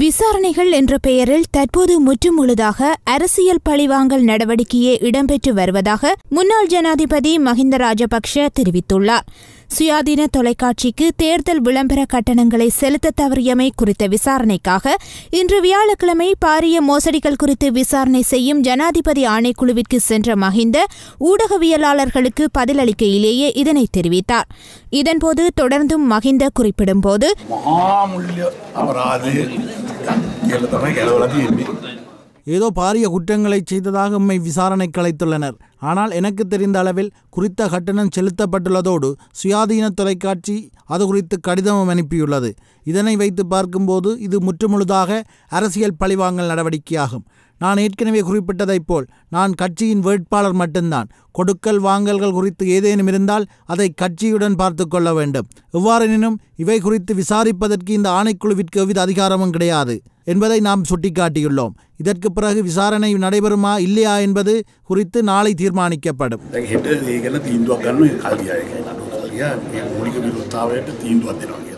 விசாரணைகள் என்ற பெயரில் தற்போது முற்றுமுழுதாக அரசியல் பழிவாங்கல் நடவடிக்கையே இடம்பெற்று வருவதாக முன்னாள் ஜனாதிபதி மஹிந்த ராஜபக்ஷ தெரிவித்துள்ளார் சுயாதீன தொலைக்காட்சிக்கு தேர்தல் விளம்பர கட்டணங்களை செலுத்த தவறியமை குறித்த விசாரணைக்காக இன்று வியாழக்கிழமை பாரிய மோசடிகள் குறித்து விசாரணை செய்யும் ஜனாதிபதி ஆணைக்குழுவிற்கு சென்ற மஹிந்த ஊடகவியலாளர்களுக்கு பதிலளிக்கையிலேயே இதனை தெரிவித்தார் இதன்போது தொடர்ந்தும் மஹிந்த குறிப்பிடும்போது ஏதோ பாரிய குற்றங்களை செய்ததாக உம்மை விசாரணை கலைத்துள்ளனர் ஆனால் எனக்கு தெரிந்த அளவில் குறித்த கட்டணம் செலுத்தப்பட்டுள்ளதோடு சுயாதீன தொலைக்காட்சி அது குறித்து கடிதமும் அனுப்பியுள்ளது இதனை வைத்து பார்க்கும்போது இது முற்றுமுழுதாக அரசியல் பழிவாங்கல் நடவடிக்கையாகும் நான் ஏற்கனவே குறிப்பிட்டதைப் போல் நான் கட்சியின் வேட்பாளர் மட்டும்தான் கொடுக்கல் வாங்கல்கள் குறித்து ஏதேனும் இருந்தால் அதை கட்சியுடன் பார்த்து கொள்ள வேண்டும் எவ்வாறெனினும் இவை குறித்து விசாரிப்பதற்கு இந்த ஆணைக்குழுவிற்கு எவ்வித அதிகாரமும் கிடையாது என்பதை நாம் சுட்டிக்காட்டியுள்ளோம் இதற்கு பிறகு விசாரணை நடைபெறுமா இல்லையா என்பது குறித்து நாளை தீர்மானிக்கப்படும் தீண்டுவாங்க